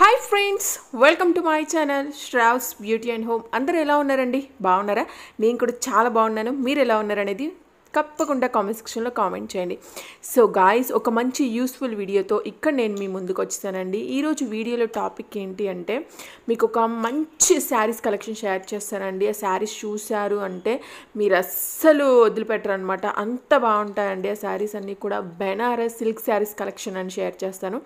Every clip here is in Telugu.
Hi friends welcome to my channel Sravs beauty and home అందరూ ఎలా ఉన్నారండి బాగున్నారా నేను కూడా చాలా బాగున్నాను మీరు ఎలా ఉన్నారనేది తప్పకుండా కామెంట్ సెక్షన్లో కామెంట్ చేయండి సో గాయస్ ఒక మంచి యూస్ఫుల్ వీడియోతో ఇక్కడ నేను మీ ముందుకు వచ్చానండి ఈరోజు వీడియోలో టాపిక్ ఏంటి అంటే మీకు ఒక మంచి శారీస్ కలెక్షన్ షేర్ చేస్తానండి ఆ శారీస్ చూశారు అంటే మీరు అస్సలు వదిలిపెట్టరు అనమాట అంత బాగుంటాయండి ఆ శారీస్ అన్నీ కూడా బెనారస్ సిల్క్ శారీస్ కలెక్షన్ అని షేర్ చేస్తాను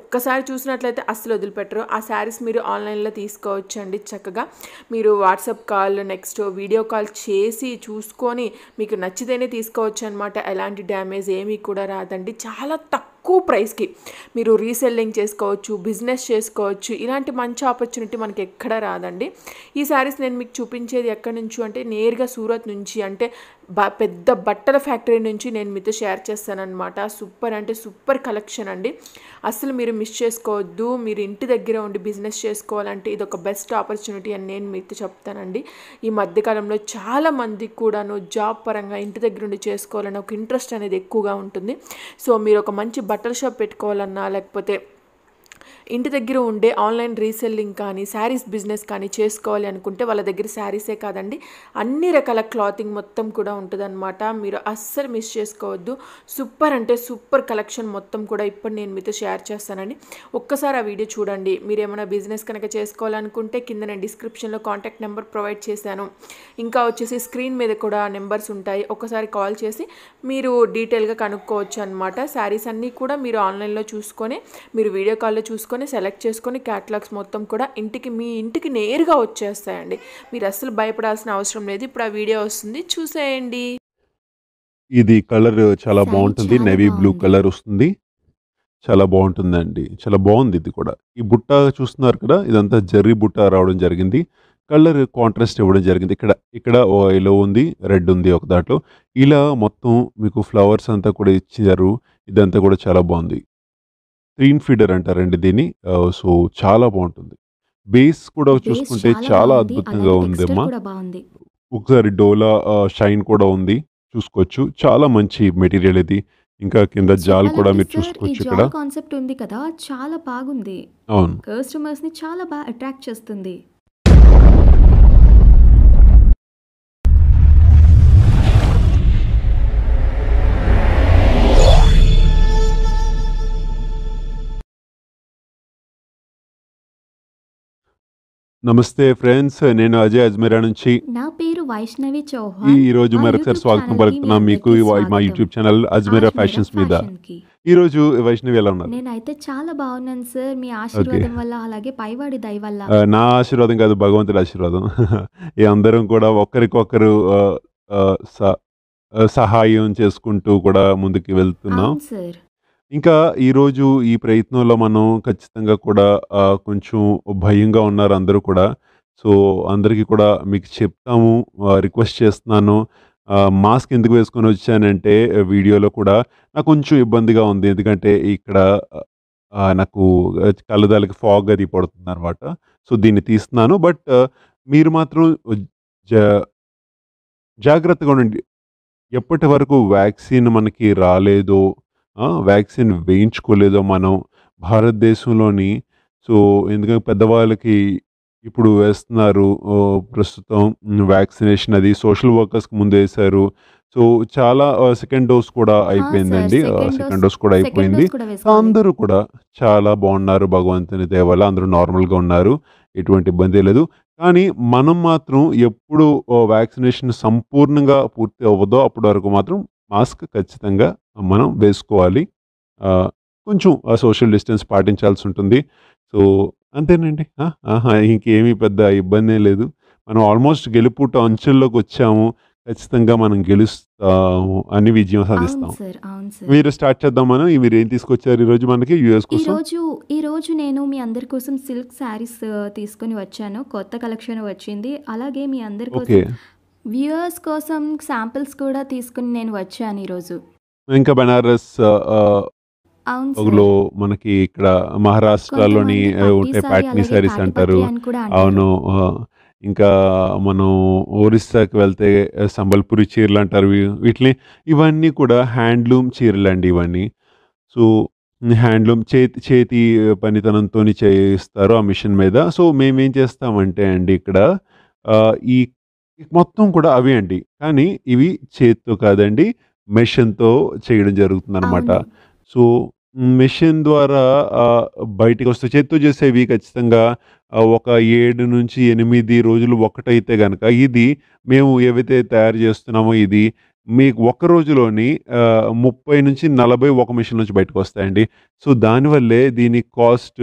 ఒక్కసారి చూసినట్లయితే అస్సలు వదిలిపెట్టరు ఆ శారీస్ మీరు ఆన్లైన్లో తీసుకోవచ్చు అండి చక్కగా మీరు WhatsApp call next video call చేసి చూసుకొని మీకు నచ్చితేనే వెంటనే తీసుకోవచ్చు అనమాట ఎలాంటి డ్యామేజ్ ఏమీ కూడా రాదండి చాలా తక్కువ తక్కువ ప్రైస్కి మీరు రీసెల్లింగ్ చేసుకోవచ్చు బిజినెస్ చేసుకోవచ్చు ఇలాంటి మంచి ఆపర్చునిటీ మనకి ఎక్కడ రాదండి ఈ శారీస్ నేను మీకు చూపించేది ఎక్కడి నుంచి అంటే నేరుగా సూరత్ నుంచి అంటే పెద్ద బట్టల ఫ్యాక్టరీ నుంచి నేను మీతో షేర్ చేస్తానన్నమాట సూపర్ అంటే సూపర్ కలెక్షన్ అండి అసలు మీరు మిస్ చేసుకోవద్దు మీరు ఇంటి దగ్గర ఉండి బిజినెస్ చేసుకోవాలంటే ఇది ఒక బెస్ట్ ఆపర్చునిటీ అని నేను మీతో చెప్తానండి ఈ మధ్యకాలంలో చాలామంది కూడాను జాబ్ పరంగా ఇంటి దగ్గర ఉండి చేసుకోవాలని ఒక ఇంట్రెస్ట్ అనేది ఎక్కువగా ఉంటుంది సో మీరు ఒక మంచి బట్టల షాప్ పెట్టుకోవాలన్నా లేకపోతే ఇంటి దగ్గర ఉండే ఆన్లైన్ రీసెల్లింగ్ కానీ శారీస్ బిజినెస్ కానీ చేసుకోవాలి అనుకుంటే వాళ్ళ దగ్గర శారీసే కాదండి అన్ని రకాల క్లాతింగ్ మొత్తం కూడా ఉంటుందన్నమాట మీరు అస్సలు మిస్ చేసుకోవద్దు సూపర్ అంటే సూపర్ కలెక్షన్ మొత్తం కూడా ఇప్పుడు నేను మీతో షేర్ చేస్తానండి ఒక్కసారి ఆ వీడియో చూడండి మీరు ఏమైనా బిజినెస్ కనుక చేసుకోవాలనుకుంటే కింద నేను డిస్క్రిప్షన్లో కాంటాక్ట్ నెంబర్ ప్రొవైడ్ చేశాను ఇంకా వచ్చేసి స్క్రీన్ మీద కూడా నెంబర్స్ ఉంటాయి ఒకసారి కాల్ చేసి మీరు డీటెయిల్గా కనుక్కోవచ్చు అనమాట శారీస్ అన్నీ కూడా మీరు ఆన్లైన్లో చూసుకొని మీరు వీడియో కాల్లో చూసుకొని చేసుకొని సెలెక్ట్ చేసుకొని క్యాటలాగ్స్ మొత్తం కూడా ఇంటికి మీ ఇంటికి నేరుగా వచ్చేస్తాయండి మీరు అస్సలు భయపడాల్సిన అవసరం లేదు ఇప్పుడు ఆ వీడియో వస్తుంది చూసేయండి ఇది కలర్ చాలా బాగుంటుంది నేవీ బ్లూ కలర్ వస్తుంది చాలా బాగుంటుందండి చాలా బాగుంది ఇది కూడా ఈ బుట్ట చూస్తున్నారు కదా ఇదంతా జర్రీ బుట్ట రావడం జరిగింది కలర్ కాంట్రాస్ట్ ఇవ్వడం జరిగింది ఇక్కడ ఇక్కడ ఎల్లో ఉంది రెడ్ ఉంది ఒక దాంట్లో ఇలా మొత్తం మీకు ఫ్లవర్స్ అంతా కూడా ఇచ్చారు ఇదంతా కూడా చాలా బాగుంది స్క్రీన్ ఫీడర్ అంటారండి దీన్ని సో చాలా బాగుంటుంది బేస్ కూడా చూసుకుంటే చాలా అద్భుతంగా ఉంది అమ్మా ఒకసారి డోలా షైన్ కూడా ఉంది చూసుకోవచ్చు చాలా మంచి మెటీరియల్ ఇది ఇంకా కింద జాల్ కూడా మీరు చూసుకోవచ్చు ఇక్కడ కాన్సెప్ట్ ఉంది కదా చాలా బాగుంది అవును కస్టమర్స్ ని చాలా బాగా అట్రాక్ట్ చేస్తుంది నమస్తే ఫ్రెండ్స్ నేను అజయ్ అజ్మీరా నుంచి నా పేరు వైష్ణవి చౌహాన్ ఈ రోజు మరొకసారి స్వాగతం పలుకుతున్నాం మీకు మా యూట్యూబ్ ఛానల్ అజ్మీరా ఫ్యాషన్స్ మీద ఈ రోజు వైష్ణవి ఎలా ఉన్నారు నేనైతే చాలా బాగున్నాను సార్ మీ ఆశీర్వాదం వల్ల అలాగే పైవాడి దయ వల్ల నా ఆశీర్వాదం కాదు భగవంతుడి ఆశీర్వాదం ఈ అందరం కూడా ఒకరికొకరు సహాయం చేసుకుంటూ కూడా ముందుకు వెళ్తున్నాం ఇంకా ఈరోజు ఈ ప్రయత్నంలో మనం ఖచ్చితంగా కూడా కొంచెం భయంగా ఉన్నారు అందరూ కూడా సో అందరికీ కూడా మీకు చెప్తాము రిక్వెస్ట్ చేస్తున్నాను మాస్క్ ఎందుకు వేసుకొని వచ్చానంటే వీడియోలో కూడా నాకు కొంచెం ఇబ్బందిగా ఉంది ఎందుకంటే ఇక్కడ నాకు కళ్ళదాలకి ఫాగ్ అది పడుతుంది అనమాట సో దీన్ని తీస్తున్నాను బట్ మీరు మాత్రం జాగ్రత్తగా ఉండండి ఎప్పటి వరకు వ్యాక్సిన్ మనకి రాలేదో వ్యాక్సిన్ వేయించుకోలేదో మనం భారతదేశంలోని సో ఎందుకంటే పెద్దవాళ్ళకి ఇప్పుడు వేస్తున్నారు ప్రస్తుతం వ్యాక్సినేషన్ అది సోషల్ వర్కర్స్కి ముందు వేశారు సో చాలా సెకండ్ డోస్ కూడా అయిపోయిందండి సెకండ్ డోస్ కూడా అయిపోయింది అందరూ కూడా చాలా బాగున్నారు భగవంతుని దేవాల అందరూ నార్మల్గా ఉన్నారు ఎటువంటి ఇబ్బంది లేదు కానీ మనం మాత్రం ఎప్పుడు వ్యాక్సినేషన్ సంపూర్ణంగా పూర్తి అవ్వదో అప్పటి వరకు మాత్రం మాస్క్ ఖచ్చితంగా మనం వేసుకోవాలి కొంచెం సోషల్ డిస్టెన్స్ పాటించాల్సి ఉంటుంది సో అంతేనండి ఇంకేమీ పెద్ద ఇబ్బంది లేదు మనం ఆల్మోస్ట్ గెలుపుట అంచుల్లోకి వచ్చాము ఖచ్చితంగా మనం గెలుస్తాము అని విజయం సాధిస్తాం మీరు స్టార్ట్ చేద్దాం మనం మీరు ఏం తీసుకొచ్చారు ఈ రోజు మనకి యూఎస్ కోసం రోజు ఈ రోజు నేను మీ అందరి కోసం సిల్క్ శారీస్ తీసుకొని వచ్చాను కొత్త కలెక్షన్ వచ్చింది అలాగే మీ అందరి కోసం వ్యూయర్స్ కోసం శాంపిల్స్ కూడా తీసుకుని నేను వచ్చాను ఈరోజు ఇంకా బెనారస్ మనకి ఇక్కడ మహారాష్ట్రలోని ఉంటే ప్యాట్నీ సారీస్ అంటారు అవును ఇంకా మనం ఒరిస్సాకి వెళ్తే సంబల్పురి చీరలు అంటారు వీటిని ఇవన్నీ కూడా హ్యాండ్లూమ్ చీరలు అండి ఇవన్నీ సో హ్యాండ్లూమ్ చేతి చేతి పనితనంతో చేయిస్తారు ఆ మిషన్ మీద సో మేమేం చేస్తామంటే అండి ఇక్కడ ఈ మొత్తం కూడా అవి అండి కానీ ఇవి చేతితో కాదండి మెషిన్‌తో చేయడం జరుగుతుంది అనమాట సో, మెషిన్ ద్వారా బయటకు వస్తే చేత్తో చేసేవి ఖచ్చితంగా ఒక ఏడు నుంచి ఎనిమిది రోజులు ఒకటైతే గనక, ఇది మేము ఏవైతే తయారు చేస్తున్నామో ఇది మీకు ఒక్క రోజులోని ముప్పై నుంచి నలభై ఒక మెషిన్ నుంచి బయటకు వస్తాయండి సో, దానివల్లే దీని కాస్ట్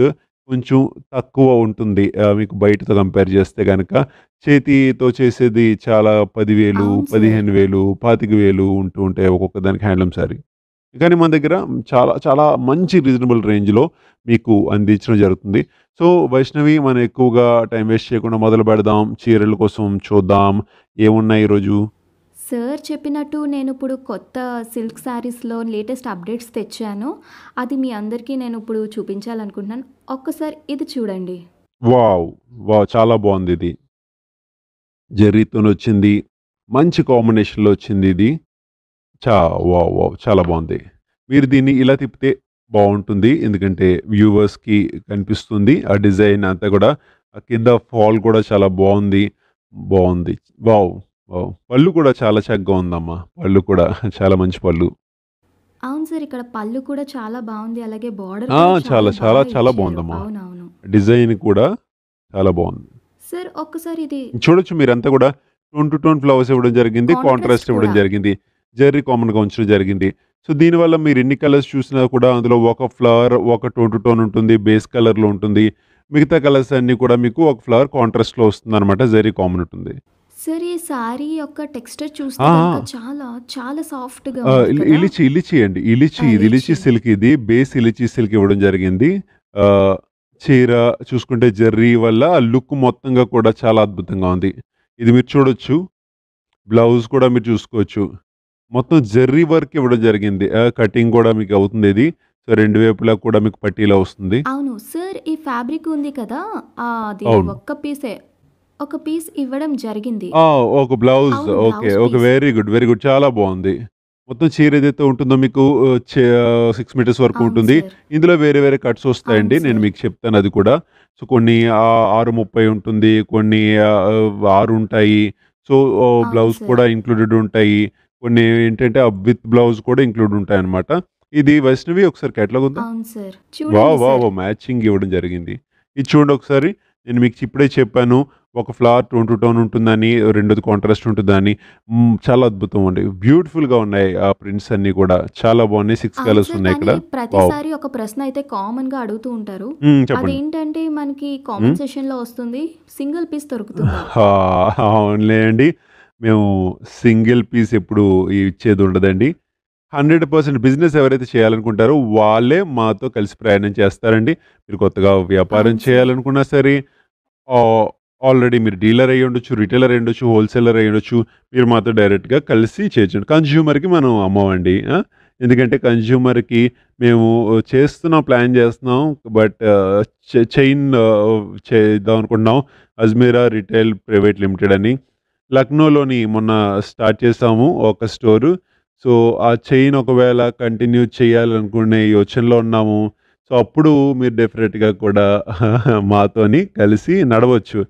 కొంచెం తక్కువ ఉంటుంది మీకు బయటతో కంపేర్ చేస్తే కనుక చేతితో చేసేది చాలా పదివేలు పదిహేను వేలు పాతిక వేలు ఉంటూ ఉంటాయి ఒక్కొక్క దానికి హ్యాండ్లూమ్ శారీ కానీ మన దగ్గర చాలా చాలా మంచి రీజనబుల్ రేంజ్లో మీకు అందించడం జరుగుతుంది సో వైష్ణవి మనం ఎక్కువగా టైం వేస్ట్ చేయకుండా మొదలు పెడదాం చీరల కోసం చూద్దాం ఏమున్నాయి ఈరోజు సార్ చెప్పినట్టు నేను ఇప్పుడు కొత్త సిల్క్ శారీస్లో లేటెస్ట్ అప్డేట్స్ తెచ్చాను అది మీ అందరికీ నేను ఇప్పుడు చూపించాలనుకుంటున్నాను ఒక్కసారి ఇది చూడండి వావ్ వావ్ చాలా బాగుంది ఇది జెర్రీతో వచ్చింది మంచి కాంబినేషన్లో వచ్చింది ఇది చా వావ్ వావ్ చాలా బాగుంది మీరు దీన్ని ఇలా తిప్పితే బాగుంటుంది ఎందుకంటే వ్యూవర్స్కి కనిపిస్తుంది ఆ డిజైన్ అంతా కూడా కింద ఫాల్ కూడా చాలా బాగుంది బాగుంది వావ్ వావ్ పళ్ళు కూడా చాలా చక్కగా ఉందమ్మా పళ్ళు కూడా చాలా మంచి పళ్ళు అవును సార్ ఇక్కడ పళ్ళు కూడా చాలా బాగుంది అలాగే బార్డర్ చాలా చాలా చాలా బాగుందమ్మా డిజైన్ కూడా చాలా బాగుంది సార్ ఒక్కసారి ఇది చూడొచ్చు మీరంతా కూడా టోన్ టు టోన్ ఫ్లవర్స్ ఇవ్వడం జరిగింది కాంట్రాస్ట్ ఇవ్వడం జరిగింది జర్రీ కామన్గా ఉంచడం జరిగింది సో దీనివల్ల మీరు ఎన్ని కలర్స్ చూసినా కూడా అందులో ఒక ఫ్లవర్ ఒక టోన్ టు టోన్ ఉంటుంది బేస్ కలర్లో ఉంటుంది మిగతా కలర్స్ అన్నీ కూడా మీకు ఒక ఫ్లవర్ కాంట్రాస్ట్లో వస్తుంది అనమాట జరీ కామన్ ఉంటుంది సార్ ఈ సారీ యొక్క టెక్స్చర్ చూస్తే చాలా చాలా సాఫ్ట్ గా ఇలిచి ఇలిచి అండి ఇలిచి ఇది ఇలిచి సిల్క్ ఇది బేస్ ఇలిచి సిల్క్ ఇవ్వడం జరిగింది చీర చూసుకుంటే జర్రీ వల్ల లుక్ మొత్తంగా కూడా చాలా అద్భుతంగా ఉంది ఇది మీరు చూడొచ్చు బ్లౌజ్ కూడా మీరు చూసుకోవచ్చు మొత్తం జర్రీ వర్క్ ఇవ్వడం జరిగింది కటింగ్ కూడా మీకు అవుతుంది ఇది సో రెండు వైపులా కూడా మీకు పట్టీలా వస్తుంది అవును సార్ ఈ ఫ్యాబ్రిక్ ఉంది కదా అది ఒక్క పీసే ఒక పీస్ ఇవ్వడం జరిగింది ఒక blouse. Okay. Okay. Very good. Very good. చాలా బాగుంది. మొత్తం చీర ఏదైతే ఉంటుందో మీకు సిక్స్ మీటర్స్ వరకు ఉంటుంది. ఇందులో వేరే వేరే కట్స్ వస్తాయండి. నేను మీకు చెప్తాను అది కూడా. సో, కొన్ని ఆరు ముప్పై ఉంటుంది. కొన్ని ఆరు ఉంటాయి. సో, బ్లౌజ్ కూడా ఇంక్లూడెడ్ ఉంటాయి. కొన్ని ఏంటంటే ఆ విత్ బ్లౌజ్ కూడా ఇంక్లూడ్ అనమాట ఇది వైష్ణవి ఒకసారి కేటలాగ్ ఉందా? వా వా వావ్! వావ్! మ్యాచింగ్ ఇవ్వడం జరిగింది. ఇది చూడండి ఒకసారి. నేను మీకు ఇప్పుడే చెప్పాను. ఒక ఫ్లవర్ టోన్ టు టోన్ ఉంటుందని రెండోది కాంట్రాస్ట్ ఉంటుందని చాలా అద్భుతం అండి బ్యూటిఫుల్ గా ఉన్నాయి ఆ ప్రింట్స్ అన్ని కూడా చాలా బాగున్నాయి సిక్స్ కలర్స్ ఉన్నాయి ఇక్కడ ప్రతిసారి ఒక ప్రశ్న అయితే కామన్ గా అడుగుతూ ఉంటారు అదేంటంటే మనకి కాంపెన్సేషన్ లో వస్తుంది సింగిల్ పీస్ దొరుకుతుంది అవునులే అండి మేము సింగిల్ పీస్ ఎప్పుడు ఇచ్చేది ఉండదండి హండ్రెడ్ పర్సెంట్ బిజినెస్ ఎవరైతే చేయాలనుకుంటారో వాళ్ళే మాతో కలిసి ప్రయాణం చేస్తారండి మీరు కొత్తగా వ్యాపారం చేయాలనుకున్నా సరే ఆల్రెడీ మీరు డీలర్ అయ్యి ఉండొచ్చు రిటైలర్ అయ్యి ఉండొచ్చు హోల్సేలర్ అయ్యి ఉండొచ్చు మీరు మాతో డైరెక్ట్గా కలిసి చేర్చండి కన్స్యూమర్కి మనం అమ్మవండి ఎందుకంటే కన్స్యూమర్కి మేము చేస్తున్నాం ప్లాన్ చేస్తున్నాం బట్ చైన్ చేద్దాం అనుకుంటున్నాం అజ్మీరా రిటైల్ ప్రైవేట్ లిమిటెడ్ అని లక్నోలోని మొన్న స్టార్ట్ చేసాము ఒక స్టోరు సో ఆ చైన్ ఒకవేళ కంటిన్యూ చేయాలనుకునే యోచనలో ఉన్నాము సో అప్పుడు మీరు డెఫినెట్గా కూడా మాతోని కలిసి నడవచ్చు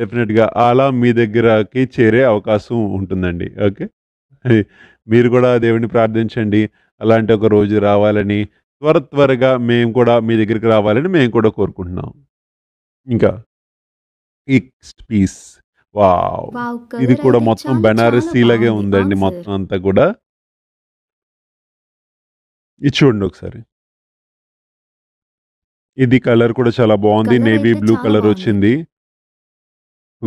డెఫినెట్గా అలా మీ దగ్గరకి చేరే అవకాశం ఉంటుందండి ఓకే మీరు కూడా దేవుడిని ప్రార్థించండి అలాంటి ఒక రోజు రావాలని త్వర త్వరగా మేము కూడా మీ దగ్గరికి రావాలని మేము కూడా కోరుకుంటున్నాం ఇంకా ఇక్స్ట్ పీస్ వా ఇది కూడా మొత్తం బెనారసీ లాగే ఉందండి మొత్తం అంతా కూడా ఇది చూడండి ఒకసారి ఇది కలర్ కూడా చాలా బాగుంది నేవీ బ్లూ కలర్ వచ్చింది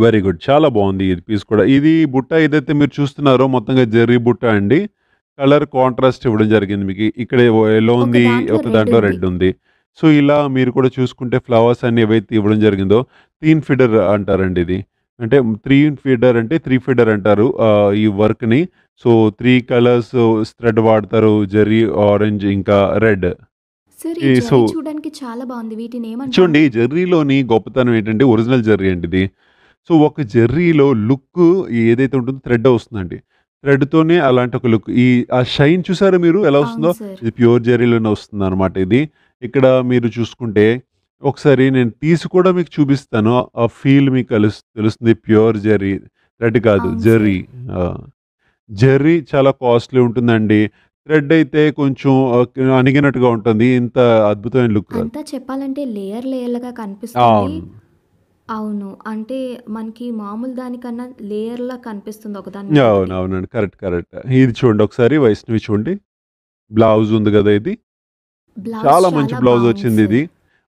వెరీ గుడ్ చాలా బాగుంది ఇది పీస్ కూడా ఇది బుట్ట ఏదైతే మీరు చూస్తున్నారో మొత్తంగా జెర్రీ బుట్ట అండి కలర్ కాంట్రాస్ట్ ఇవ్వడం జరిగింది మీకు ఇక్కడ ఎల్లో ఉంది ఒక దాంట్లో రెడ్ ఉంది సో ఇలా మీరు కూడా చూసుకుంటే ఫ్లవర్స్ అన్ని ఏవైతే ఇవ్వడం జరిగిందో థీన్ ఫీడర్ అంటారండి ఇది అంటే త్రీ ఫీడర్ అంటే త్రీ ఫీడర్ అంటారు ఈ వర్క్ని సో త్రీ కలర్స్ స్ట్రెడ్ వాడతారు జెర్రీ ఆరెంజ్ ఇంకా రెడ్ సో చాలా బాగుంది చూడండి జెర్రీలోని గొప్పతనం ఏంటంటే ఒరిజినల్ జెర్రీ అండి ఇది సో ఒక జెర్రీలో లుక్ ఏదైతే ఉంటుందో థ్రెడ్ వస్తుందండి థ్రెడ్తోనే అలాంటి ఒక లుక్ ఈ ఆ షైన్ చూసారా మీరు ఎలా వస్తుందో ఇది ప్యూర్ జెర్రీలోనే వస్తుంది అనమాట ఇది ఇక్కడ మీరు చూసుకుంటే ఒకసారి నేను తీసి కూడా మీకు చూపిస్తాను ఆ ఫీల్ మీకు తెలుసు తెలుస్తుంది ప్యూర్ జెర్రీ థ్రెడ్ కాదు జెర్రీ జెర్రీ చాలా కాస్ట్లీ ఉంటుందండి థ్రెడ్ అయితే కొంచెం అణిగినట్టుగా ఉంటుంది ఇంత అద్భుతమైన లుక్ చెప్పాలంటే లేయర్ లేయర్లుగా కనిపిస్తుంది అవును. అంటే మనకి మామూలు దానికన్నా లా కనిపిస్తుంది ఒక దాని అవును. అవునండి. కరెక్ట్. కరెక్ట్. ఇది చూడండి ఒకసారి వైష్ణవి చూడండి. బ్లౌజ్ ఉంది కదా ఇది. చాలా మంచి బ్లౌజ్ వచ్చింది ఇది.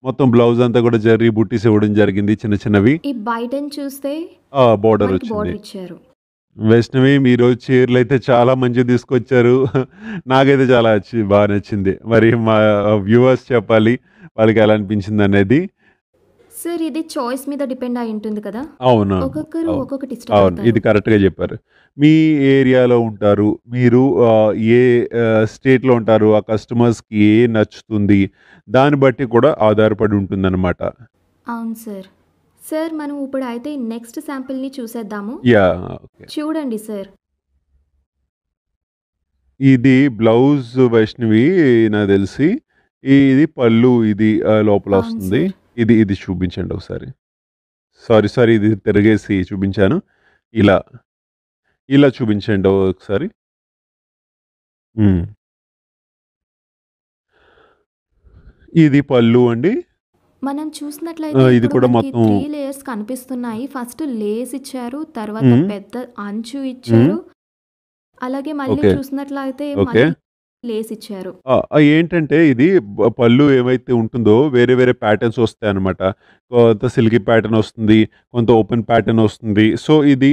మొత్తం బ్లౌజ్ అంతా కూడా జెర్రీ బుట్టీస్ ఇవ్వడం జరిగింది చిన్న చిన్నవి. ఈ బయట చూస్తే బోర్డర్ వచ్చింది. వైష్ణవి ఇచ్చారు. వైష్ణవి చీరలు అయితే చాలా మంచి తీసుకొచ్చారు. నాకైతే చాలా బాగా నచ్చింది. మరి మా వ్యూవర్స్ చెప్పాలి వాళ్ళకి ఎలా అనిపించింది అనేది సార్ ఇది చాయిస్ మీద డిపెండ్ అయి ఉంటుంది కదా అవును ఒక్కొక్కరు ఒక్కొక్కటి అవును ఇది కరెక్ట్గా చెప్పారు మీ ఏరియాలో ఉంటారు మీరు ఏ స్టేట్లో ఉంటారు ఆ కస్టమర్స్కి ఏ నచ్చుతుంది దాన్ని బట్టి కూడా ఆధారపడి ఉంటుందన్నమాట అవును సార్ సార్ మనం ఇప్పుడు అయితే నెక్స్ట్ ని చూసేద్దాము యా ఓకే చూడండి సార్ ఇది బ్లౌజ్ వైష్ణవి నాకు తెలిసి ఇది పళ్ళు ఇది లోపల వస్తుంది ఇది ఇది చూపించండి ఒకసారి సారీ సారీ ఇది తిరిగేసి చూపించాను ఇలా ఇలా చూపించండి ఒకసారి ఇది పళ్ళు అండి మనం చూసినట్లయితే ఇది కూడా మొత్తం త్రీ లేయర్స్ కనిపిస్తున్నాయి ఫస్ట్ లేస్ ఇచ్చారు తర్వాత పెద్ద అంచు ఇచ్చారు అలాగే మళ్ళీ చూసినట్లయితే లేస్ ఇచ్చారు ఏంటంటే ఇది పళ్ళు ఏమైతే ఉంటుందో వేరే వేరే ప్యాటర్న్స్ వస్తాయి అనమాట కొంత సిల్కీ ప్యాటర్న్ వస్తుంది కొంత ఓపెన్ ప్యాటర్న్ వస్తుంది సో ఇది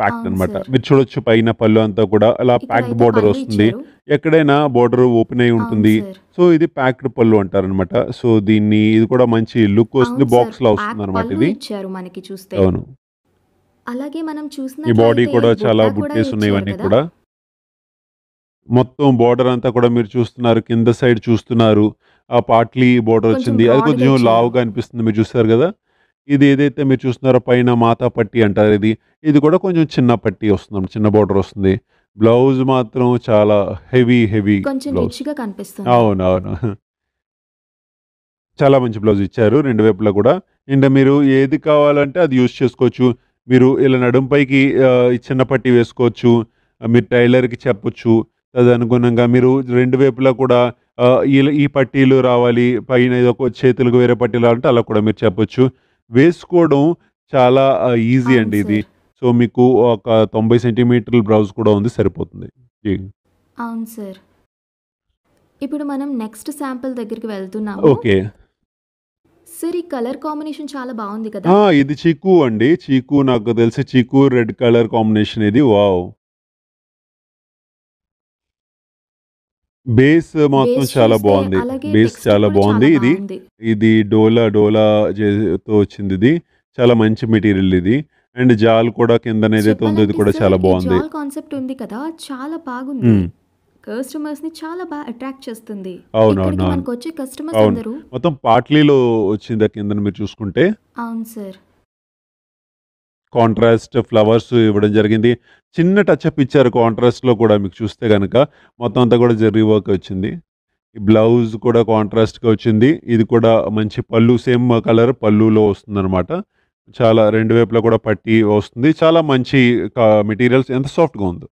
ప్యాక్డ్ అనమాట మీరు చూడొచ్చు పైన పళ్ళు అంతా కూడా అలా ప్యాక్డ్ బోర్డర్ బార్డర్ వస్తుంది ఎక్కడైనా బార్డర్ ఓపెన్ అయి ఉంటుంది సో ఇది ప్యాక్డ్ పళ్ళు అంటారు అనమాట సో దీన్ని ఇది కూడా మంచి లుక్ వస్తుంది బాక్స్ లో వస్తుంది అనమాట ఇది ఇచ్చారు చూస్తే అవును అలాగే మనం ఈ బాడీ కూడా చాలా బుట్టేసి ఉన్నాయి ఇవన్నీ కూడా మొత్తం బోర్డర్ అంతా కూడా మీరు చూస్తున్నారు కింద సైడ్ చూస్తున్నారు ఆ పాట్లీ బోర్డర్ వచ్చింది అది కొంచెం లావుగా అనిపిస్తుంది మీరు చూస్తారు కదా ఇది ఏదైతే మీరు చూస్తున్నారో పైన మాతా పట్టి అంటారు ఇది ఇది కూడా కొంచెం చిన్న పట్టి వస్తుంది చిన్న బోర్డర్ వస్తుంది బ్లౌజ్ మాత్రం చాలా హెవీ హెవీ అవును అవును చాలా మంచి బ్లౌజ్ ఇచ్చారు రెండు వైపులా కూడా అండ్ మీరు ఏది కావాలంటే అది యూజ్ చేసుకోవచ్చు మీరు ఇలా నడుంపైకి చిన్న పట్టి వేసుకోవచ్చు మీరు టైలర్కి చెప్పొచ్చు తదనుగుణంగా మీరు రెండు వైపులా కూడా ఈ పట్టీలు రావాలి పైన ఏదో చేతులకు వేరే పట్టీలు అంటే అలా కూడా మీరు చెప్పొచ్చు వేసుకోవడం చాలా ఈజీ అండి ఇది సో మీకు ఒక తొంభై సెంటీమీటర్ల బ్లౌజ్ కూడా ఉంది సరిపోతుంది అవును సార్ ఇప్పుడు మనం నెక్స్ట్ శాంపుల్ దగ్గరికి వెళ్తున్నాం ఓకే సార్ ఈ కలర్ కాంబినేషన్ చాలా బాగుంది కదా ఇది చీకు అండి చీకు నాకు తెలిసి చీకు రెడ్ కలర్ కాంబినేషన్ ఇది వావ్ బేస్ మాత్రం చాలా బాగుంది బేస్ చాలా బాగుంది ఇది ఇది డోలా డోలా తో వచ్చింది ఇది చాలా మంచి మెటీరియల్ ఇది అండ్ జాల్ కూడా కింద ఏదైతే ఉందో ఇది కూడా చాలా బాగుంది కాన్సెప్ట్ ఉంది కదా చాలా బాగుంది కస్టమర్స్ ని చాలా బాగా అట్రాక్ట్ చేస్తుంది అవునవును అవును మొత్తం పాట్లీలో వచ్చింది కింద మీరు చూసుకుంటే అవును సార్ కాంట్రాస్ట్ ఫ్లవర్స్ ఇవ్వడం జరిగింది చిన్న టచ్అప్ ఇచ్చారు కాంట్రాస్ట్లో కూడా మీకు చూస్తే కనుక మొత్తం అంతా కూడా జర్రీ వర్క్ వచ్చింది ఈ బ్లౌజ్ కూడా కాంట్రాస్ట్గా వచ్చింది ఇది కూడా మంచి పళ్ళు సేమ్ కలర్ పళ్ళులో వస్తుందన్నమాట చాలా రెండు వైపులా కూడా పట్టి వస్తుంది చాలా మంచి మెటీరియల్స్ ఎంత సాఫ్ట్గా ఉందో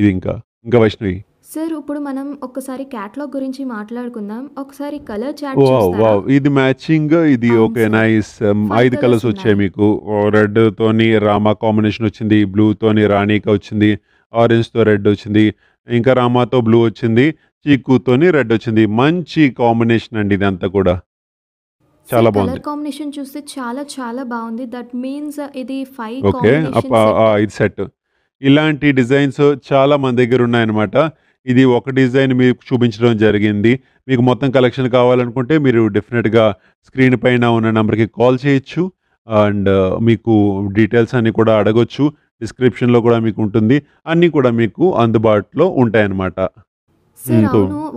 ఇది ఇంకా ఇంకా వైష్ణవి సార్ ఇప్పుడు మనం ఒకసారి క్యాట్లాగ్ గురించి మాట్లాడుకుందాం ఒకసారి కలర్ చాట్ వావ్ ఇది మ్యాచింగ్ ఇది ఓకే నైస్ um, ఐదు కలర్స్ వచ్చాయి మీకు రెడ్ తోని రామా కాంబినేషన్ వచ్చింది బ్లూ తోని రాణిక వచ్చింది ఆరెంజ్ తో రెడ్ వచ్చింది ఇంకా రామాతో బ్లూ వచ్చింది చీకుతోని రెడ్ వచ్చింది మంచి కాంబినేషన్ అండి ఇదంతా కూడా చాలా బాగుంది కాంబినేషన్ చూస్తే చాలా చాలా బాగుంది దట్ మీన్స్ uh, ఇది ఫైవ్ ఓకే ఇది సెట్ ఇలాంటి డిజైన్స్ చాలా మన దగ్గర ఉన్నాయన్నమాట ఇది ఒక డిజైన్ మీకు చూపించడం జరిగింది మీకు మొత్తం కలెక్షన్ కావాలనుకుంటే మీరు డెఫినెట్గా స్క్రీన్ పైన ఉన్న నెంబర్కి కాల్ చేయొచ్చు అండ్ మీకు డీటెయిల్స్ అన్నీ కూడా అడగొచ్చు డిస్క్రిప్షన్లో కూడా మీకు ఉంటుంది అన్నీ కూడా మీకు అందుబాటులో ఉంటాయన్నమాట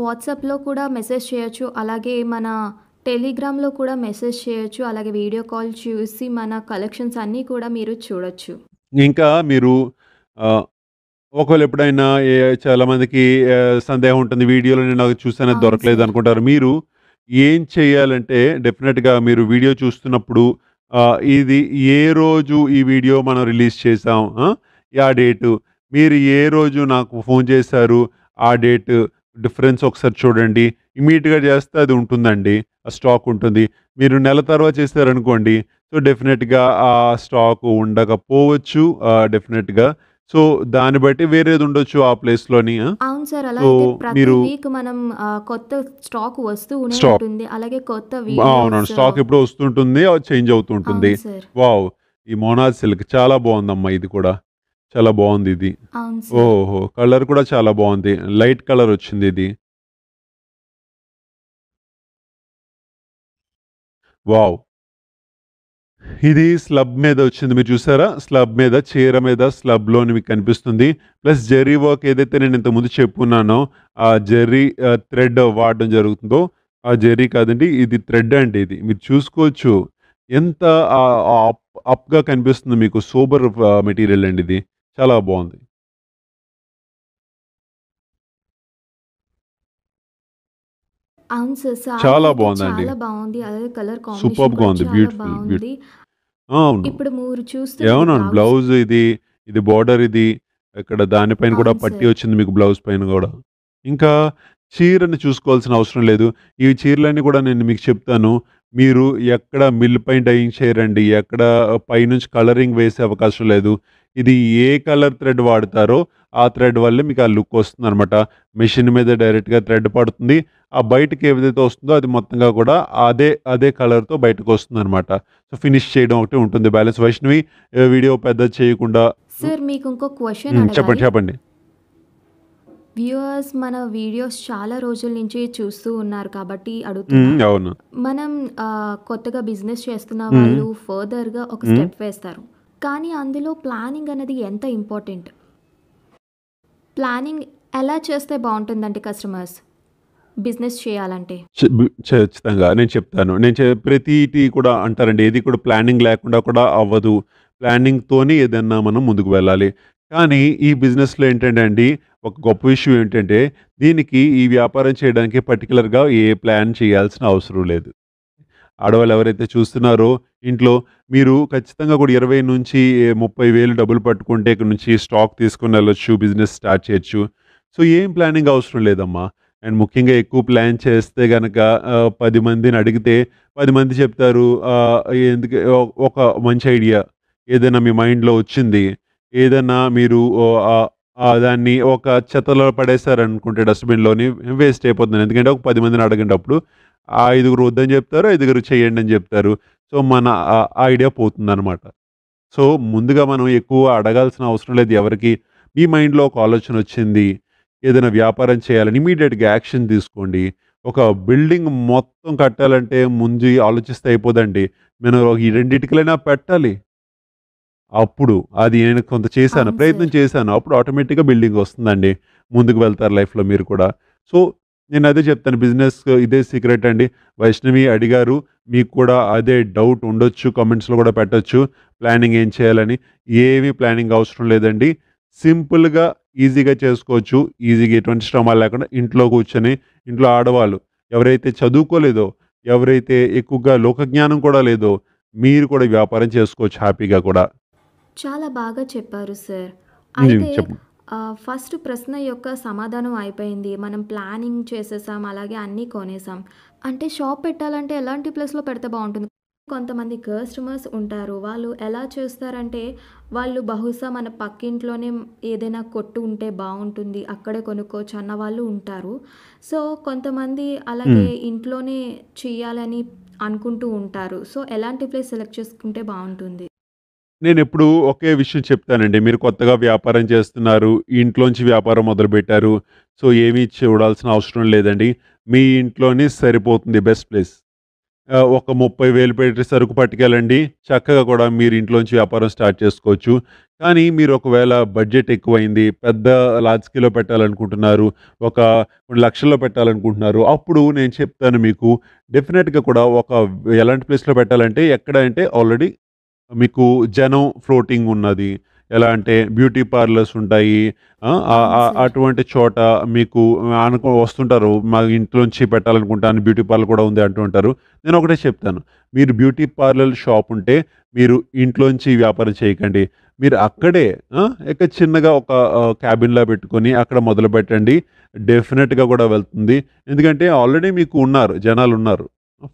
వాట్సాప్లో కూడా మెసేజ్ చేయొచ్చు అలాగే మన టెలిగ్రామ్లో కూడా మెసేజ్ చేయొచ్చు అలాగే వీడియో కాల్ చూసి మన కలెక్షన్స్ అన్నీ కూడా మీరు చూడొచ్చు ఇంకా మీరు ఒకవేళ ఎప్పుడైనా చాలా మందికి సందేహం ఉంటుంది వీడియోలో నేను నాకు చూసాను దొరకలేదు అనుకుంటారు మీరు ఏం చేయాలంటే డెఫినెట్గా మీరు వీడియో చూస్తున్నప్పుడు ఇది ఏ రోజు ఈ వీడియో మనం రిలీజ్ చేసాం ఆ డేటు మీరు ఏ రోజు నాకు ఫోన్ చేశారు ఆ డేట్ డిఫరెన్స్ ఒకసారి చూడండి ఇమీడియట్గా చేస్తే అది ఉంటుందండి ఆ స్టాక్ ఉంటుంది మీరు నెల తర్వాత చేశారనుకోండి సో డెఫినెట్గా ఆ స్టాక్ ఉండకపోవచ్చు డెఫినెట్గా సో దాన్ని బట్టి వేరేది ఉండొచ్చు ఆ ప్లేస్ లోని అవును సార్ సో అలాగే మీరు మనం కొత్త స్టాక్ వస్తూ ఉంటుంది అలాగే కొత్త అవునండి స్టాక్ ఎప్పుడు వస్తుంటుంది చేంజ్ అవుతుంటుంది వావ్ ఈ మోనాజ్ సిల్క్ చాలా బాగుందమ్మా ఇది కూడా చాలా బాగుంది ఇది ఓహో కలర్ కూడా చాలా బాగుంది లైట్ కలర్ వచ్చింది ఇది వావ్ ఇది స్లబ్ మీద వచ్చింది మీరు చూసారా స్లబ్ మీద చీర మీద లోని మీకు కనిపిస్తుంది ప్లస్ జెర్రీ వర్క్ ఏదైతే నేను ఇంతకుముందు చెప్పున్నానో ఆ జెర్రీ థ్రెడ్ వాడడం జరుగుతుందో ఆ జెర్రీ కాదండి ఇది థ్రెడ్ అండి ఇది మీరు చూసుకోవచ్చు ఎంత అప్గా కనిపిస్తుంది మీకు సూపర్ మెటీరియల్ అండి ఇది చాలా బాగుంది చాలా బాగుందండి చాలా బాగుంది కలర్ సూపర్ గా ఉంది బ్యూటిఫుల్ బాగుంది అవును ఇప్పుడు మీరు చూస్తే బ్లౌజ్ ఇది ఇది బార్డర్ ఇది ఇక్కడ దానిపైన కూడా పట్టి వచ్చింది మీకు బ్లౌజ్ పైన కూడా ఇంకా చీరని చూసుకోవాల్సిన అవసరం లేదు ఈ చీరలన్నీ కూడా నేను మీకు చెప్తాను మీరు ఎక్కడ మిల్ పైన డైయింగ్ చేయరండి ఎక్కడ పైనుంచి కలరింగ్ వేసే అవకాశం లేదు ఇది ఏ కలర్ థ్రెడ్ వాడతారో ఆ థ్రెడ్ వల్ల మీకు ఆ లుక్ వస్తుంది అనమాట మిషన్ మీద డైరెక్ట్గా థ్రెడ్ పడుతుంది ఆ బయటకి ఏదైతే వస్తుందో అది మొత్తంగా కూడా అదే అదే కలర్తో బయటకు వస్తుంది అనమాట సో ఫినిష్ చేయడం ఒకటి ఉంటుంది బ్యాలెన్స్ వైష్ణవి వీడియో పెద్ద చేయకుండా సార్ మీకు ఇంకో క్వశ్చన్ చెప్పండి చెప్పండి వ్యూవర్స్ మన వీడియోస్ చాలా రోజుల నుంచి చూస్తూ ఉన్నారు కాబట్టి అడుగుతున్నాం మనం కొత్తగా బిజినెస్ చేస్తున్న వాళ్ళు ఫర్దర్గా ఒక స్టెప్ వేస్తారు కానీ అందులో ప్లానింగ్ అనేది ఎంత ఇంపార్టెంట్ ప్లానింగ్ ఎలా చేస్తే బాగుంటుందంటే కస్టమర్స్ బిజినెస్ చేయాలంటే ఖచ్చితంగా నేను చెప్తాను నేను ప్రతిటి కూడా అంటారండి ఏది కూడా ప్లానింగ్ లేకుండా కూడా అవ్వదు ప్లానింగ్తోనే ఏదన్నా మనం ముందుకు వెళ్ళాలి కానీ ఈ బిజినెస్లో ఏంటంటే అండి ఒక గొప్ప విషయం ఏంటంటే దీనికి ఈ వ్యాపారం చేయడానికి పర్టికులర్గా ఏ ప్లాన్ చేయాల్సిన అవసరం లేదు ఆడవాళ్ళు ఎవరైతే చూస్తున్నారో ఇంట్లో మీరు ఖచ్చితంగా కూడా ఇరవై నుంచి ముప్పై వేలు డబ్బులు పట్టుకుంటే ఇక్కడ నుంచి స్టాక్ తీసుకుని వెళ్ళొచ్చు బిజినెస్ స్టార్ట్ చేయొచ్చు సో ఏం ప్లానింగ్ అవసరం లేదమ్మా అండ్ ముఖ్యంగా ఎక్కువ ప్లాన్ చేస్తే కనుక పది మందిని అడిగితే పది మంది చెప్తారు ఎందుకు ఒక మంచి ఐడియా ఏదైనా మీ మైండ్లో వచ్చింది ఏదైనా మీరు దాన్ని ఒక చెత్తలో పడేస్తారనుకుంటే డస్ట్బిన్లోని వేస్ట్ అయిపోతుంది ఎందుకంటే ఒక పది మందిని అడిగినప్పుడు ఆ ఐదుగురు వద్దని చెప్తారు ఐదుగురు చేయండి అని చెప్తారు సో మన ఐడియా పోతుందన్నమాట సో ముందుగా మనం ఎక్కువ అడగాల్సిన అవసరం లేదు ఎవరికి మీ మైండ్లో ఒక ఆలోచన వచ్చింది ఏదైనా వ్యాపారం చేయాలని ఇమీడియట్గా యాక్షన్ తీసుకోండి ఒక బిల్డింగ్ మొత్తం కట్టాలంటే ముందు ఆలోచిస్తే అయిపోదండి మనం ఈ రెండింటికైనా పెట్టాలి అప్పుడు అది నేను కొంత చేశాను ప్రయత్నం చేశాను అప్పుడు ఆటోమేటిక్గా బిల్డింగ్ వస్తుందండి ముందుకు వెళ్తారు లైఫ్లో మీరు కూడా సో నేను అదే చెప్తాను బిజినెస్ ఇదే సీక్రెట్ అండి వైష్ణవి అడిగారు మీకు కూడా అదే డౌట్ ఉండొచ్చు కామెంట్స్లో కూడా పెట్టచ్చు ప్లానింగ్ ఏం చేయాలని ఏమీ ప్లానింగ్ అవసరం లేదండి సింపుల్గా ఈజీగా చేసుకోవచ్చు ఈజీగా ఎటువంటి శ్రమ లేకుండా ఇంట్లో కూర్చొని ఇంట్లో ఆడవాళ్ళు ఎవరైతే చదువుకోలేదో ఎవరైతే ఎక్కువగా లోకజ్ఞానం కూడా లేదో మీరు కూడా వ్యాపారం చేసుకోవచ్చు హ్యాపీగా కూడా చాలా బాగా చెప్పారు సార్ చెప్పు ఫస్ట్ ప్రశ్న యొక్క సమాధానం అయిపోయింది మనం ప్లానింగ్ చేసేసాం అలాగే అన్నీ కొనేసాం అంటే షాప్ పెట్టాలంటే ఎలాంటి ప్లేస్లో పెడితే బాగుంటుంది కొంతమంది కస్టమర్స్ ఉంటారు వాళ్ళు ఎలా చేస్తారంటే వాళ్ళు బహుశా మన పక్కింట్లోనే ఏదైనా కొట్టు ఉంటే బాగుంటుంది అక్కడే కొనుక్కోవచ్చు అన్న వాళ్ళు ఉంటారు సో కొంతమంది అలాగే ఇంట్లోనే చేయాలని అనుకుంటూ ఉంటారు సో ఎలాంటి ప్లేస్ సెలెక్ట్ చేసుకుంటే బాగుంటుంది నేను ఎప్పుడు ఒకే విషయం చెప్తానండి. మీరు కొత్తగా వ్యాపారం చేస్తున్నారు. ఇంట్లోంచి వ్యాపారం మొదలుపెట్టారు. సో, ఏమీ చూడాల్సిన అవసరం లేదండి. మీ ఇంట్లోనే సరిపోతుంది బెస్ట్ ప్లేస్. ఒక ముప్పై వేలు పెట్టి సరుకు పట్టుకెళ్ళండి. చక్కగా కూడా మీరు ఇంట్లోంచి వ్యాపారం స్టార్ట్ చేసుకోవచ్చు. కానీ మీరు ఒకవేళ బడ్జెట్ ఎక్కువైంది. పెద్ద లార్జ్ స్కేల్‌లో పెట్టాలనుకుంటున్నారు. ఒక లక్షల్లో పెట్టాలనుకుంటున్నారు. అప్పుడు నేను చెప్తాను మీకు డెఫినెట్గా కూడా ఒక ఎలాంటి ప్లేస్‌లో పెట్టాలంటే ఎక్కడ అంటే ఆల్రెడీ మీకు జనం ఫ్లోటింగ్ ఉన్నది. ఎలా అంటే బ్యూటీ పార్లర్స్ ఉంటాయి. అటువంటి చోట మీకు అనుకో వస్తుంటారు. మా ఇంట్లోంచి పెట్టాలనుకుంటాను బ్యూటీ పార్లర్ కూడా ఉంది అంటూ ఉంటారు. నేను ఒకటే చెప్తాను. మీరు బ్యూటీ పార్లర్ షాప్ ఉంటే మీరు ఇంట్లోంచి వ్యాపారం చేయకండి. మీరు అక్కడే ఇక చిన్నగా ఒక క్యాబిన్‌లా పెట్టుకొని అక్కడ మొదలుపెట్టండి. డెఫినెట్గా కూడా వెళ్తుంది. ఎందుకంటే ఆల్రెడీ మీకు ఉన్నారు. జనాలు ఉన్నారు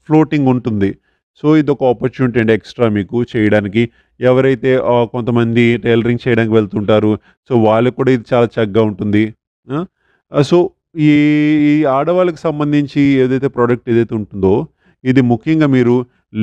ఫ్లోటింగ్ ఉంటుంది. సో ఇది ఒక ఆపర్చునిటీ అండి ఎక్స్ట్రా మీకు చేయడానికి ఎవరైతే కొంతమంది టైలరింగ్ చేయడానికి వెళ్తుంటారు సో వాళ్ళకి కూడా ఇది చాలా చక్కగా ఉంటుంది సో ఈ ఆడవాళ్ళకి సంబంధించి ఏదైతే ప్రోడక్ట్ ఏదైతే ఉంటుందో ఇది ముఖ్యంగా మీరు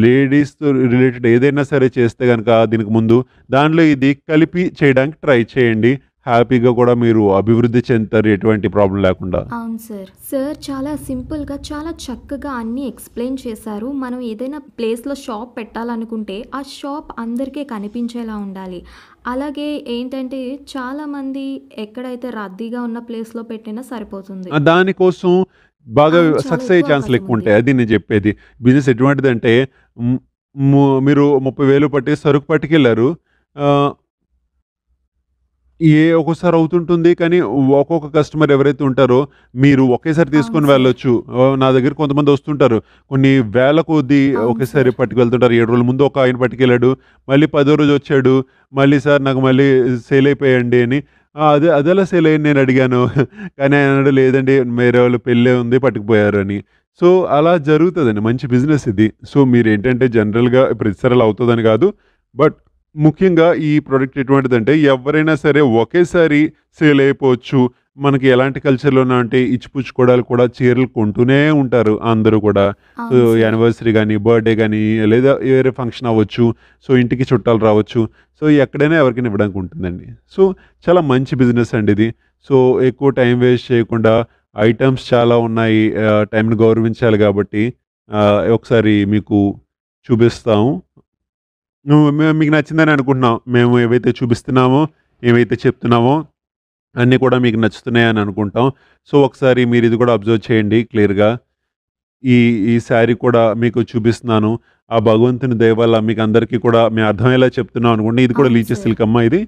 లేడీస్తో రిలేటెడ్ ఏదైనా సరే చేస్తే కనుక దీనికి ముందు దానిలో ఇది కలిపి చేయడానికి ట్రై చేయండి హ్యాపీగా కూడా మీరు అభివృద్ధి చెందుతారు ఎటువంటి ప్రాబ్లం లేకుండా అవును సార్ సార్ చాలా సింపుల్గా చాలా చక్కగా అన్నీ ఎక్స్ప్లెయిన్ చేశారు మనం ఏదైనా ప్లేస్లో షాప్ పెట్టాలనుకుంటే ఆ షాప్ అందరికీ కనిపించేలా ఉండాలి అలాగే ఏంటంటే చాలా మంది ఎక్కడైతే రద్దీగా ఉన్న ప్లేస్లో పెట్టినా సరిపోతుంది దానికోసం బాగా సక్సెస్ అయ్యే ఛాన్సులు ఎక్కువ ఉంటాయి అది నేను చెప్పేది బిజినెస్ ఎటువంటిది అంటే మీరు ముప్పై వేలు పట్టి సరుకు పట్టుకెళ్ళారు ఏ ఒక్కోసారి అవుతుంటుంది కానీ ఒక్కొక్క కస్టమర్ ఎవరైతే ఉంటారో మీరు ఒకేసారి తీసుకొని వెళ్ళొచ్చు నా దగ్గర కొంతమంది వస్తుంటారు కొన్ని వేల కొద్ది ఒకేసారి పట్టుకెళ్తుంటారు ఏడు రోజుల ముందు ఒక ఆయన పట్టుకెళ్ళాడు మళ్ళీ పదో రోజు వచ్చాడు మళ్ళీ సార్ నాకు మళ్ళీ సేల్ అయిపోయాయండి అని అదే అదేలా సేల్ అయ్యింది నేను అడిగాను కానీ ఆయన లేదండి వేరే వాళ్ళు పెళ్ళే ఉంది పట్టుకుపోయారు అని సో అలా జరుగుతుందండి మంచి బిజినెస్ ఇది సో మీరు ఏంటంటే జనరల్గా ప్రతిసారి అవుతుందని కాదు బట్ ముఖ్యంగా ఈ ప్రోడక్ట్ ఎటువంటిదంటే ఎవరైనా సరే ఒకేసారి సేల్ అయిపోవచ్చు మనకి ఎలాంటి కల్చర్లోనే అంటే ఇచ్చిపుచ్చుకోవడాలు కూడా చీరలు కొంటూనే ఉంటారు అందరూ కూడా సో యానివర్సరీ కానీ బర్త్డే కానీ లేదా వేరే ఫంక్షన్ అవ్వచ్చు సో ఇంటికి చుట్టాలు రావచ్చు సో ఎక్కడైనా ఎవరికైనా ఇవ్వడానికి ఉంటుందండి సో చాలా మంచి బిజినెస్ అండి ఇది సో ఎక్కువ టైం వేస్ట్ చేయకుండా ఐటమ్స్ చాలా ఉన్నాయి టైంని గౌరవించాలి కాబట్టి ఒకసారి మీకు చూపిస్తాము నువ్వు మేము మీకు నచ్చిందని అనుకుంటున్నాం మేము ఏవైతే చూపిస్తున్నామో ఏవైతే చెప్తున్నామో అన్నీ కూడా మీకు నచ్చుతున్నాయని అనుకుంటాం సో ఒకసారి మీరు ఇది కూడా అబ్జర్వ్ చేయండి క్లియర్గా ఈ ఈ శారీ కూడా మీకు చూపిస్తున్నాను ఆ భగవంతుని దయ వల్ల మీకు అందరికీ కూడా మేము అర్థమయ్యేలా చెప్తున్నాం అనుకోండి ఇది కూడా లీచెస్ సిల్క్ అమ్మ ఇది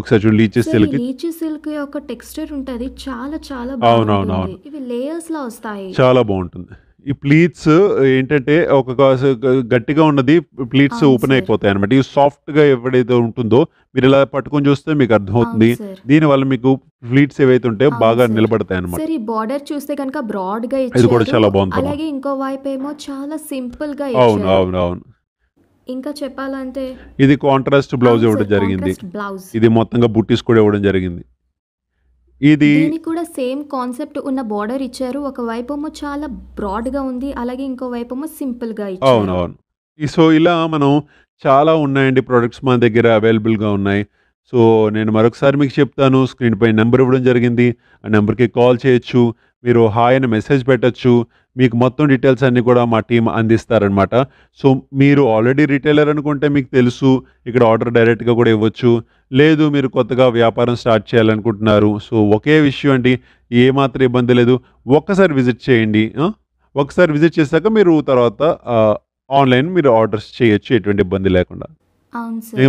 ఒకసారి చూడు లీచెస్ సిల్క్ లీచెస్ సిల్క్ యొక్క టెక్స్చర్ ఉంటుంది చాలా చాలా అవునవునవును ఇవి లేయర్స్ లో వస్తాయి చాలా బాగుంటుంది ఈ ప్లీట్స్ ఏంటంటే ఒక గట్టిగా ఉన్నది ప్లీట్స్ ఓపెన్ అయిపోతాయి అనమాట ఈ సాఫ్ట్గా ఎవడైతే ఉంటుందో మీరు ఇలా పట్టుకొని చూస్తే మీకు అర్థమవుతుంది దీనివల్ల మీకు ప్లీట్స్ ఏవైతే ఉంటే బాగా నిలబడతాయి అనమాట ఈ బార్డర్ చూస్తే కనుక బ్రాడ్ గా ఇది కూడా చాలా బాగుంది అలాగే ఇంకో వైపు ఏమో చాలా సింపుల్ గా అవును అవును అవును ఇంకా చెప్పాలంటే ఇది కాంట్రాస్ట్ బ్లౌజ్ ఇవ్వడం జరిగింది ఇది మొత్తంగా బుట్టీస్ కూడా ఇవ్వడం జరిగింది ఇది కూడా సేమ్ కాన్సెప్ట్ ఉన్న బోర్డర్ ఇచ్చారు ఒక వైపేమో చాలా బ్రాడ్ గా ఉంది అలాగే ఇంకో వైపు సింపుల్ గా అవునవును సో ఇలా మనం చాలా ఉన్నాయండి ప్రొడక్ట్స్ మన దగ్గర అవైలబుల్గా ఉన్నాయి సో నేను మరొకసారి మీకు చెప్తాను స్క్రీన్ పై నెంబర్ ఇవ్వడం జరిగింది ఆ నెంబర్కి కాల్ చేయొచ్చు మీరు హాయ్ అని మెసేజ్ పెట్టచ్చు మీకు మొత్తం డీటెయిల్స్ అన్నీ కూడా మా టీం అందిస్తారనమాట సో మీరు ఆల్రెడీ రిటైలర్ అనుకుంటే మీకు తెలుసు ఇక్కడ ఆర్డర్ డైరెక్ట్గా కూడా ఇవ్వచ్చు లేదు మీరు కొత్తగా వ్యాపారం స్టార్ట్ చేయాలనుకుంటున్నారు సో ఒకే విషయం అండి ఏమాత్రం ఇబ్బంది లేదు ఒక్కసారి విజిట్ చేయండి ఒకసారి విజిట్ చేశాక మీరు తర్వాత ఆన్లైన్ మీరు ఆర్డర్స్ చేయొచ్చు ఎటువంటి ఇబ్బంది లేకుండా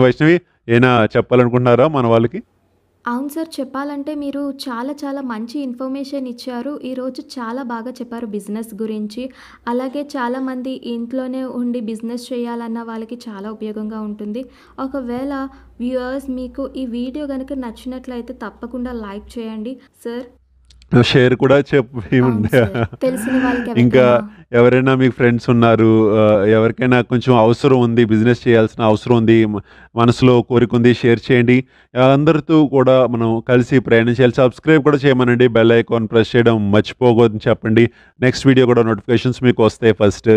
వైష్ణవి ఏమైనా చెప్పాలనుకుంటున్నారా మన వాళ్ళకి అవును సార్ చెప్పాలంటే మీరు చాలా చాలా మంచి ఇన్ఫర్మేషన్ ఇచ్చారు ఈరోజు చాలా బాగా చెప్పారు బిజినెస్ గురించి అలాగే చాలామంది ఇంట్లోనే ఉండి బిజినెస్ చేయాలన్న వాళ్ళకి చాలా ఉపయోగంగా ఉంటుంది ఒకవేళ వ్యూవర్స్ మీకు ఈ వీడియో కనుక నచ్చినట్లయితే తప్పకుండా లైక్ చేయండి సార్ షేర్ కూడా చెప్పి ఉండే ఇంకా ఎవరైనా మీకు ఫ్రెండ్స్ ఉన్నారు ఎవరికైనా కొంచెం అవసరం ఉంది బిజినెస్ చేయాల్సిన అవసరం ఉంది మనసులో కోరిక ఉంది షేర్ చేయండి అందరితో కూడా మనం కలిసి ప్రయాణం చేయాలి సబ్స్క్రైబ్ కూడా చేయమనండి బెల్ ఐకాన్ ప్రెస్ చేయడం మర్చిపోకూడదని చెప్పండి నెక్స్ట్ వీడియో కూడా నోటిఫికేషన్స్ మీకు వస్తాయి ఫస్ట్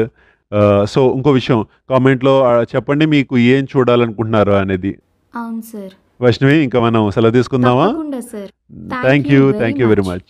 సో ఇంకో విషయం కామెంట్లో చెప్పండి మీకు ఏం చూడాలనుకుంటున్నారు అనేది అవును సార్ వైష్ణవి ఇంకా మనం సెలవు తీసుకుందామా thank you thank you very much